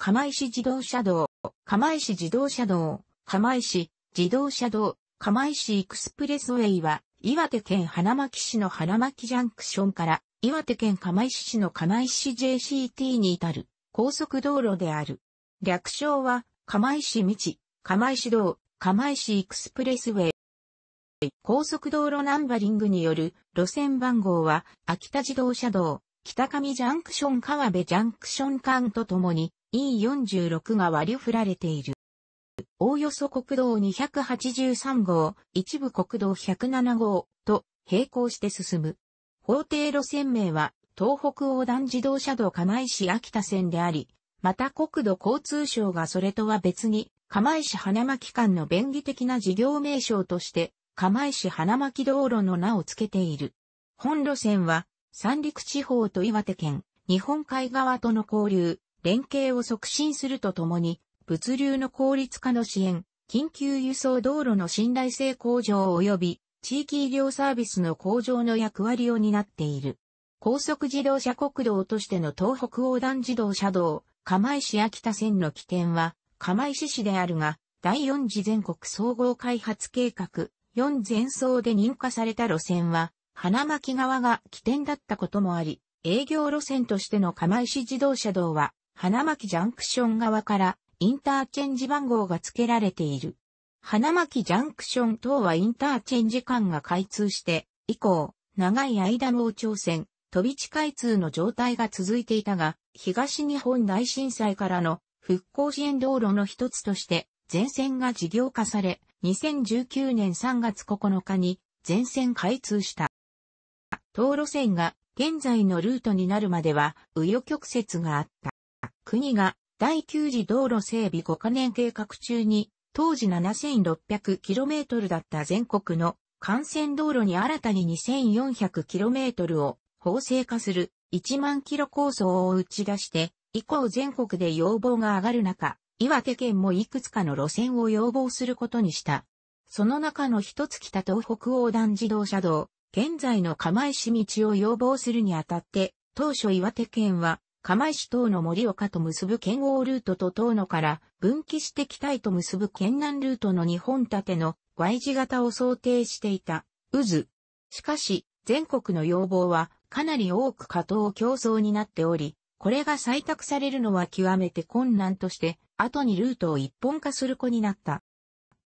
釜石自動車道、釜石自動車道、釜石自動車道、釜石エクスプレスウェイは、岩手県花巻市の花巻ジャンクションから、岩手県釜石市の釜石 JCT に至る高速道路である。略称は、釜石道、釜石道、釜石エクスプレスウェイ。高速道路ナンバリングによる路線番号は、秋田自動車道、北上ジャンクション川辺ジャンクション間とともに E46 が割り振られている。おおよそ国道283号、一部国道107号と並行して進む。法定路線名は東北横断自動車道釜石秋田線であり、また国土交通省がそれとは別に釜石花巻間の便宜的な事業名称として釜石花巻道路の名を付けている。本路線は三陸地方と岩手県、日本海側との交流、連携を促進するとともに、物流の効率化の支援、緊急輸送道路の信頼性向上及び、地域医療サービスの向上の役割を担っている。高速自動車国道としての東北横断自動車道、釜石秋田線の起点は、釜石市であるが、第4次全国総合開発計画、4前走で認可された路線は、花巻側が起点だったこともあり、営業路線としての釜石自動車道は、花巻ジャンクション側からインターチェンジ番号が付けられている。花巻ジャンクション等はインターチェンジ間が開通して、以降、長い間の王朝線、飛び地開通の状態が続いていたが、東日本大震災からの復興支援道路の一つとして、全線が事業化され、2019年3月9日に全線開通した。東路線が現在のルートになるまでは、右与曲折があった。国が第9次道路整備5カ年計画中に、当時 7600km だった全国の幹線道路に新たに 2400km を法制化する1万キロ構想を打ち出して、以降全国で要望が上がる中、岩手県もいくつかの路線を要望することにした。その中の一つ北東北横断自動車道、現在の釜石道を要望するにあたって、当初岩手県は、釜石島の森岡と結ぶ県王ルートと島野から分岐して北へと結ぶ県南ルートの2本立ての Y 字型を想定していた渦。しかし、全国の要望はかなり多く下等競争になっており、これが採択されるのは極めて困難として、後にルートを一本化する子になった。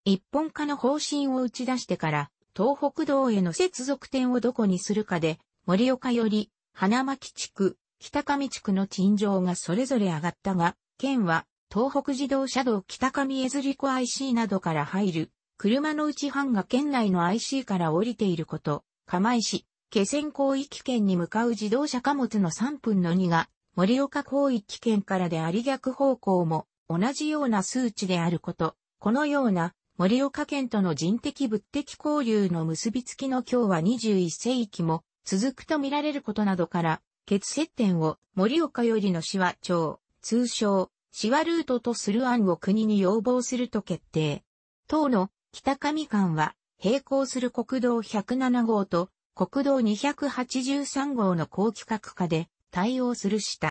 一本化の方針を打ち出してから、東北道への接続点をどこにするかで、盛岡より、花巻地区、北上地区の陳情がそれぞれ上がったが、県は、東北自動車道北上江釣子 IC などから入る、車のうち半が県内の IC から降りていること、釜石、気仙広域圏に向かう自動車貨物の3分の2が、盛岡広域圏からであり逆方向も、同じような数値であること、このような、森岡県との人的物的交流の結びつきの今日は21世紀も続くと見られることなどから、決接点を森岡よりの市和町、通称、市和ルートとする案を国に要望すると決定。当の北上間は、並行する国道107号と国道283号の高規格化で対応するした。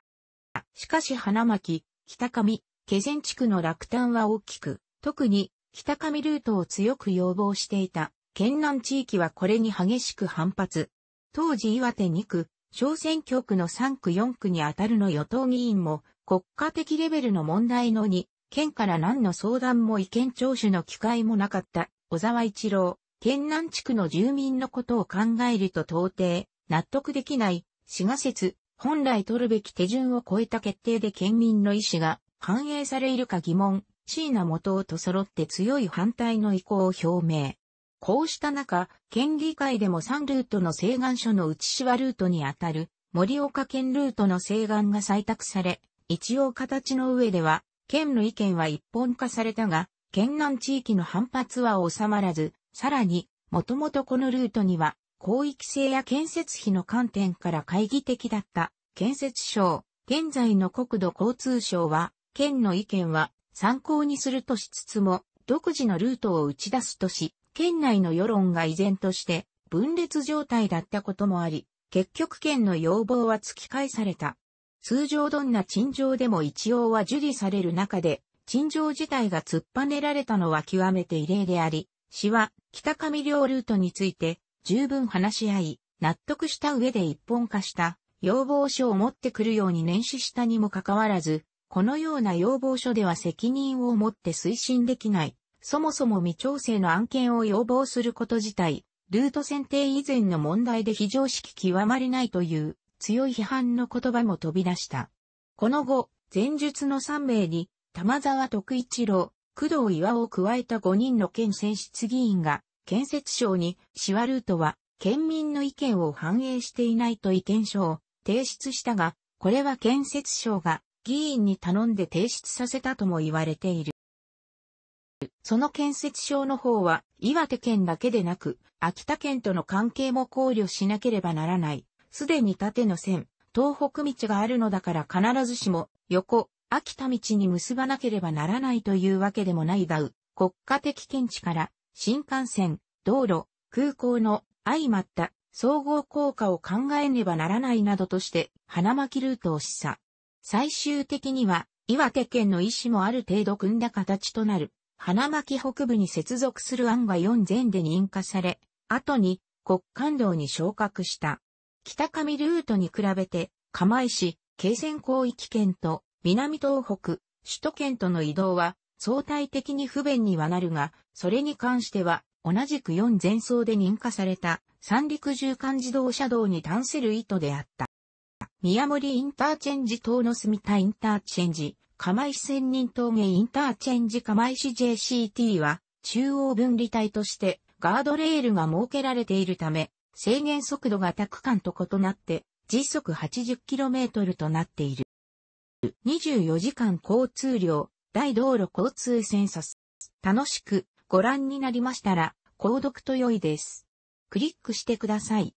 しかし花巻、北上、気仙地区の落胆は大きく、特に北上ルートを強く要望していた、県南地域はこれに激しく反発。当時岩手2区、小選挙区の3区4区にあたるの与党議員も、国家的レベルの問題のに、県から何の相談も意見聴取の機会もなかった小沢一郎、県南地区の住民のことを考えると到底、納得できない、滋月説、本来取るべき手順を超えた決定で県民の意思が反映されるか疑問椎名元と揃って強い反対の意向を表明。こうした中、県議会でも3ルートの請願書の内芝ルートにあたる、盛岡県ルートの請願が採択され、一応形の上では、県の意見は一本化されたが、県南地域の反発は収まらず、さらに、もともとこのルートには、広域性や建設費の観点から懐疑的だった、建設省、現在の国土交通省は、県の意見は参考にするとしつつも、独自のルートを打ち出すとし、県内の世論が依然として分裂状態だったこともあり、結局県の要望は突き返された。通常どんな陳情でも一応は受理される中で、陳情自体が突っぱねられたのは極めて異例であり、市は北上両ルートについて十分話し合い、納得した上で一本化した要望書を持ってくるように年始したにもかかわらず、このような要望書では責任を持って推進できない、そもそも未調整の案件を要望すること自体、ルート選定以前の問題で非常識極まりないという強い批判の言葉も飛び出した。この後、前述の3名に、玉沢徳一郎、工藤岩を加えた5人の県選出議員が、建設省に、シワルートは、県民の意見を反映していないと意見書を提出したが、これは建設省が議員に頼んで提出させたとも言われている。その建設証の方は岩手県だけでなく秋田県との関係も考慮しなければならない。すでに縦の線、東北道があるのだから必ずしも横、秋田道に結ばなければならないというわけでもないだう。国家的見地から新幹線、道路、空港の相まった総合効果を考えねばならないなどとして花巻ルートを示唆。最終的には、岩手県の医師もある程度組んだ形となる、花巻北部に接続する案が4前で認可され、後に国間道に昇格した。北上ルートに比べて、釜石、京仙広域圏と南東北、首都圏との移動は相対的に不便にはなるが、それに関しては同じく4前走で認可された三陸縦貫自動車道に単する意図であった。宮森インターチェンジの住田インターチェンジ、釜石仙人峠インターチェンジ釜石 JCT は中央分離帯としてガードレールが設けられているため制限速度が他区間と異なって時速 80km となっている。24時間交通量、大道路交通センサス。楽しくご覧になりましたら購読と良いです。クリックしてください。